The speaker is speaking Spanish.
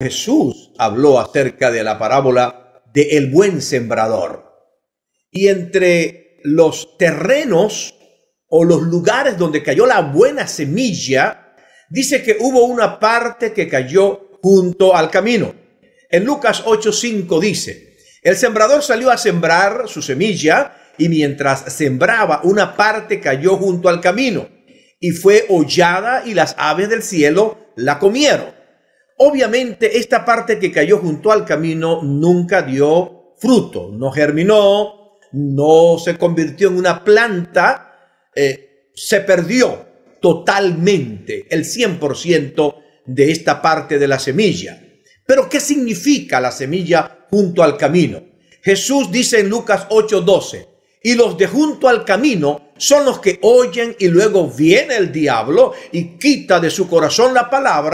Jesús habló acerca de la parábola de el buen sembrador. Y entre los terrenos o los lugares donde cayó la buena semilla, dice que hubo una parte que cayó junto al camino. En Lucas 8:5 dice, el sembrador salió a sembrar su semilla y mientras sembraba una parte cayó junto al camino y fue hollada y las aves del cielo la comieron. Obviamente esta parte que cayó junto al camino nunca dio fruto, no germinó, no se convirtió en una planta, eh, se perdió totalmente el 100% de esta parte de la semilla. Pero ¿qué significa la semilla junto al camino? Jesús dice en Lucas 8:12, y los de junto al camino son los que oyen y luego viene el diablo y quita de su corazón la palabra